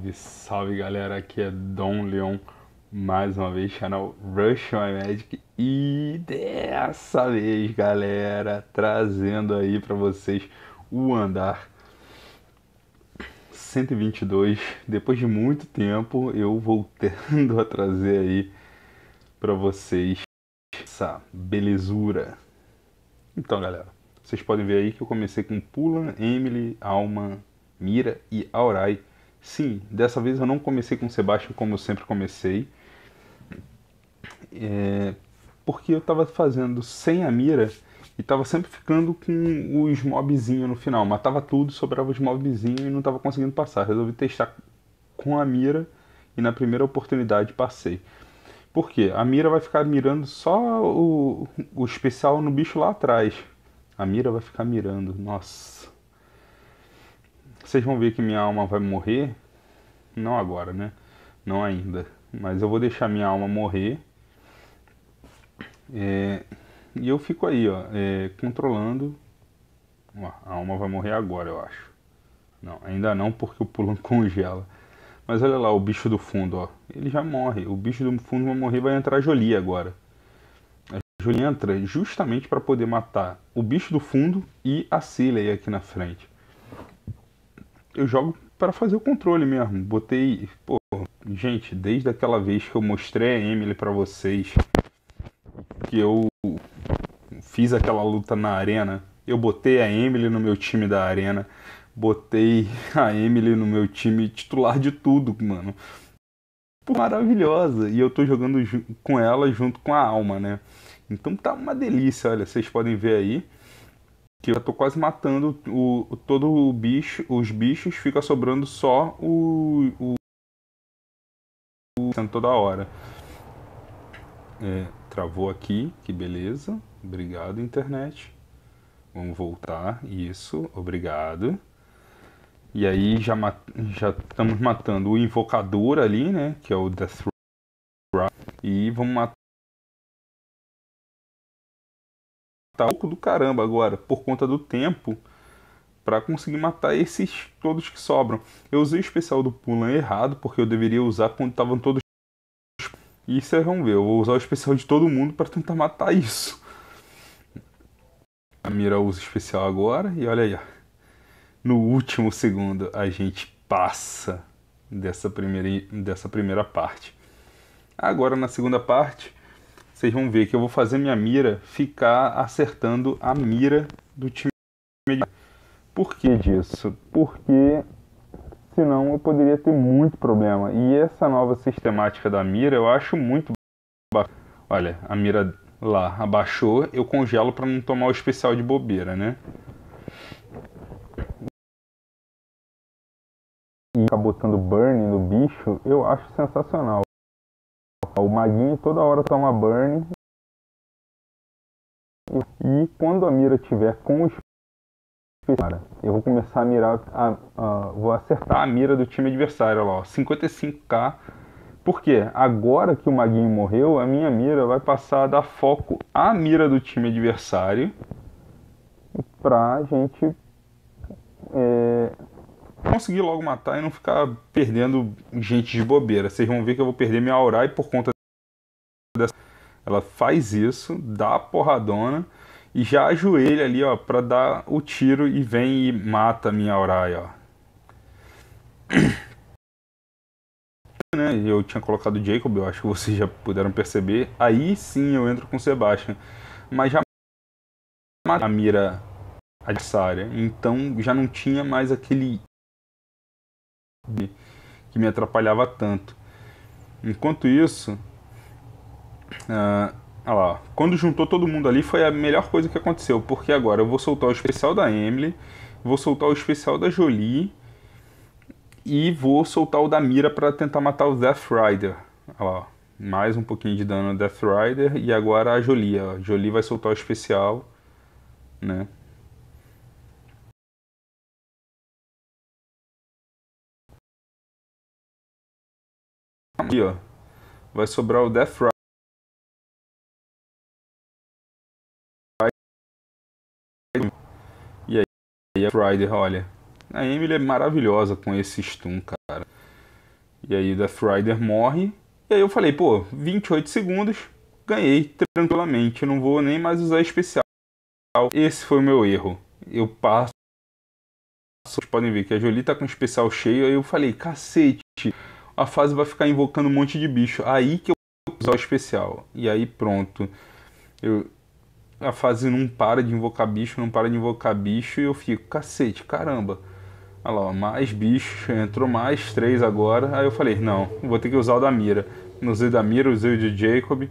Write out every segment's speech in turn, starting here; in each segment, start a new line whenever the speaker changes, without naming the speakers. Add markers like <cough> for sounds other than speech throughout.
Salve, salve galera, aqui é Dom Leon, mais uma vez, canal Rush My Magic e dessa vez, galera, trazendo aí para vocês o andar 122. Depois de muito tempo, eu voltando <laughs> a trazer aí para vocês essa belezura. Então, galera, vocês podem ver aí que eu comecei com Pula, Emily, Alma, Mira e Aurai Sim, dessa vez eu não comecei com o Sebastian como eu sempre comecei. É, porque eu estava fazendo sem a mira e estava sempre ficando com os mobzinhos no final. Matava tudo, sobrava os mobzinhos e não estava conseguindo passar. Resolvi testar com a mira e na primeira oportunidade passei. Por quê? A mira vai ficar mirando só o, o especial no bicho lá atrás. A mira vai ficar mirando. Nossa vocês vão ver que minha alma vai morrer, não agora, né? Não ainda. Mas eu vou deixar minha alma morrer. É, e eu fico aí, ó, é, controlando. a alma vai morrer agora, eu acho. Não, ainda não, porque o pulão <laughs> congela. Mas olha lá, o bicho do fundo, ó. Ele já morre. O bicho do fundo vai morrer, vai entrar a Jolie agora. A Jolie entra justamente para poder matar o bicho do fundo e a aí aqui na frente eu jogo para fazer o controle mesmo. Botei, pô, gente, desde aquela vez que eu mostrei a Emily para vocês, que eu fiz aquela luta na arena, eu botei a Emily no meu time da arena, botei <laughs> a Emily no meu time titular de tudo, mano. Maravilhosa, e eu tô jogando com ela junto com a alma, né? Então tá uma delícia, olha, vocês podem ver aí. Que eu tô quase matando o, o todo o bicho, os bichos, fica sobrando só o. o, o toda hora. É, travou aqui, que beleza. Obrigado, internet. Vamos voltar. Isso, obrigado. E aí já, já estamos matando o invocador ali, né? Que é o Death Rock. E vamos matar tá louco do caramba agora, por conta do tempo, para conseguir matar esses todos que sobram. Eu usei o especial do Pulan errado, porque eu deveria usar quando estavam todos. Isso é vamos ver, eu vou usar o especial de todo mundo para tentar matar isso. A mira usa o especial agora, e olha aí, ó. No último segundo, a gente passa dessa primeira, dessa primeira parte. Agora, na segunda parte, vocês vão ver que eu vou fazer minha mira ficar acertando a mira do time Por que disso? Porque senão eu poderia ter muito problema. E essa nova sistemática da mira eu acho muito Olha, a mira lá abaixou, eu congelo para não tomar o especial de bobeira, né? E ficar botando burn no bicho, eu acho sensacional. O Maguinho toda hora toma burn. E quando a mira tiver com os cara, eu vou começar a mirar, a, a, vou acertar a mira do time adversário lá, ó, 55k. Por quê? Agora que o Maguinho morreu, a minha mira vai passar a dar foco à mira do time adversário pra gente é, conseguir logo matar e não ficar perdendo gente de bobeira. Vocês vão ver que eu vou perder minha aura e por conta dessa. Ela faz isso, dá a porradona e já ajoelha ali, ó, pra dar o tiro e vem e mata a minha Aurai, ó. <coughs> Né, eu tinha colocado o Jacob, eu acho que vocês já puderam perceber. Aí sim eu entro com o Sebastian. Mas já a mira adversária. Então já não tinha mais aquele que me atrapalhava tanto. Enquanto isso, ah, lá, quando juntou todo mundo ali foi a melhor coisa que aconteceu, porque agora eu vou soltar o especial da Emily, vou soltar o especial da Jolie e vou soltar o da Mira para tentar matar o Death Rider. lá, mais um pouquinho de dano no Death Rider e agora a Jolie. Ó. A Jolie vai soltar o especial, né? Aqui, ó. Vai sobrar o Death Ride. E a Rider, olha. A Emily é maravilhosa com esse stun, cara. E aí o Death Rider morre. E aí eu falei, pô, 28 segundos, ganhei tranquilamente. Eu não vou nem mais usar especial. Esse foi o meu erro. Eu passo. Vocês podem ver que a Jolie tá com especial cheio. Aí eu falei, cacete a fase vai ficar invocando um monte de bicho. Aí que eu vou usar o especial. E aí pronto. Eu, a fase não para de invocar bicho, não para de invocar bicho, e eu fico, cacete, caramba. Olha lá, ó, mais bicho entrou mais três agora. Aí eu falei, não, vou ter que usar o da mira. Não usei da mira, usei o de Jacob.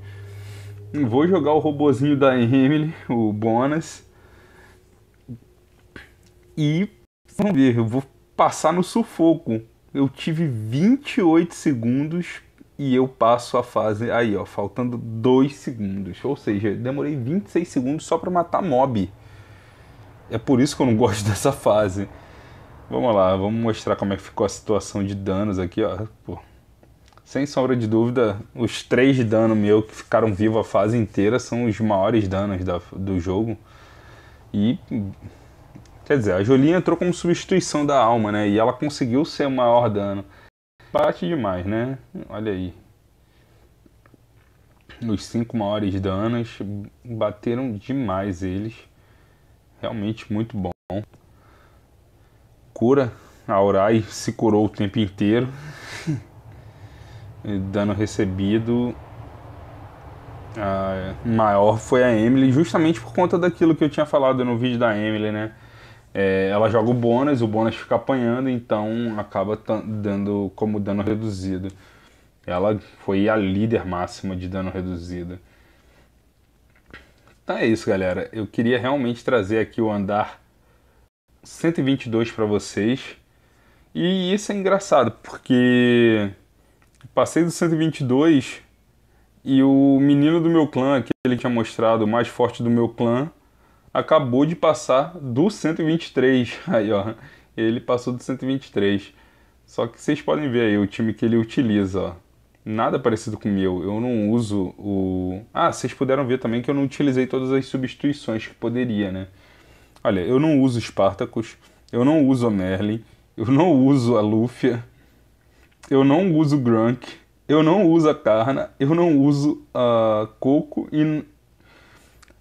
Vou jogar o robozinho da Emily, o bônus. E vamos ver, eu vou passar no sufoco eu tive 28 segundos e eu passo a fase aí, ó, faltando 2 segundos. Ou seja, demorei 26 segundos só para matar mob. É por isso que eu não <laughs> gosto dessa fase. Vamos lá, vamos mostrar como é que ficou a situação de danos aqui, ó. Pô. Sem sombra de dúvida, os três danos meu que ficaram vivos a fase inteira são os maiores danos da, do jogo. E Quer dizer, a Jolie entrou como substituição da alma, né? E ela conseguiu ser o maior dano. Bate demais, né? Olha aí. Os cinco maiores danos bateram demais eles. Realmente muito bom. Cura. A Aurai se curou o tempo inteiro. <laughs> dano recebido maior foi a Emily, justamente por conta daquilo que eu tinha falado no vídeo da Emily, né? é, ela joga o bônus, o bônus fica apanhando, então acaba dando como dano reduzido. Ela foi a líder máxima de dano reduzido. Então é isso, galera. Eu queria realmente trazer aqui o andar 122 para vocês. E isso é engraçado, porque passei do 122 e o menino do meu clã, que ele tinha mostrado, o mais forte do meu clã, acabou de passar do 123. <laughs> Aí, ó, ele passou do 123. Só que vocês podem ver aí o time que ele utiliza, ó. Nada parecido com o meu. Eu não uso o. Ah, vocês puderam ver também que eu não utilizei todas as substituições que poderia, né? Olha, eu não uso Spartacus, eu não uso a Merlin, eu não uso a Lúfia, eu não uso o Grunk, eu não uso a Karna, eu não uso a Coco e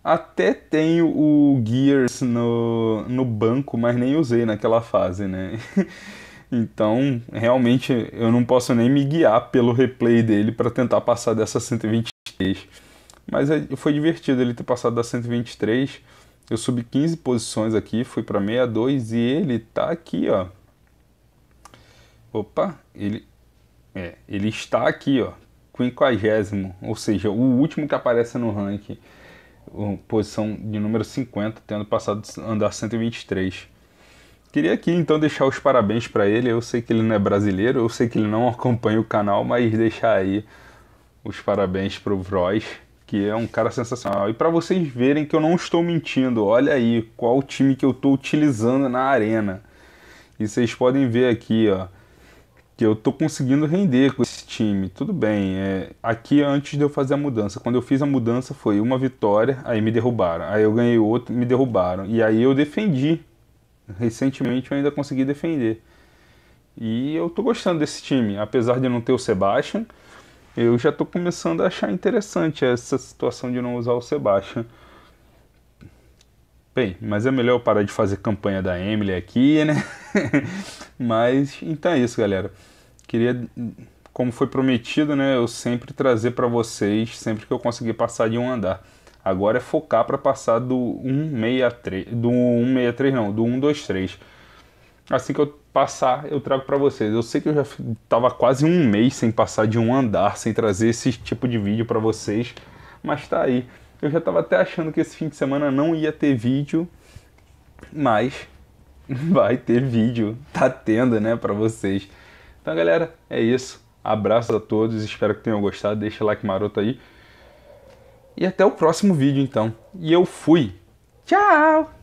até tenho o Gears no, no banco, mas nem usei naquela fase, né? <laughs> então, realmente, eu não posso nem me guiar pelo replay dele para tentar passar dessa 123. Mas é, foi divertido ele ter passado da 123. Eu subi 15 posições aqui, fui para 62 e ele tá aqui, ó. Opa, ele é, ele está aqui, ó, quinquagésimo, ou seja, o último que aparece no ranking posição de número 50, tendo passado andar 123. Queria aqui então deixar os parabéns para ele. Eu sei que ele não é brasileiro, eu sei que ele não acompanha o canal, mas deixar aí os parabéns para o Vrois, que é um cara sensacional. E para vocês verem que eu não estou mentindo, olha aí qual time que eu estou utilizando na arena. E vocês podem ver aqui, ó, que eu estou conseguindo render com time, tudo bem. É, aqui antes de eu fazer a mudança, quando eu fiz a mudança foi uma vitória, aí me derrubaram. Aí eu ganhei outro me derrubaram. E aí eu defendi. Recentemente eu ainda consegui defender. E eu tô gostando desse time, apesar de não ter o Sebastian, eu já tô começando a achar interessante essa situação de não usar o Sebastian. Bem, mas é melhor eu parar de fazer campanha da Emily aqui, né? <laughs> mas então é isso, galera. Queria como foi prometido, né, eu sempre trazer para vocês, sempre que eu conseguir passar de um andar. Agora é focar para passar do 163, do 163 não, do 123. Assim que eu passar, eu trago para vocês. Eu sei que eu já estava quase um mês sem passar de um andar, sem trazer esse tipo de vídeo para vocês, mas tá aí. Eu já estava até achando que esse fim de semana não ia ter vídeo, mas <laughs> vai ter vídeo, tá tendo, né, para vocês. Então, galera, é isso abraço a todos, espero que tenham gostado. Deixa o like maroto aí. E até o próximo vídeo, então. E eu fui. Tchau!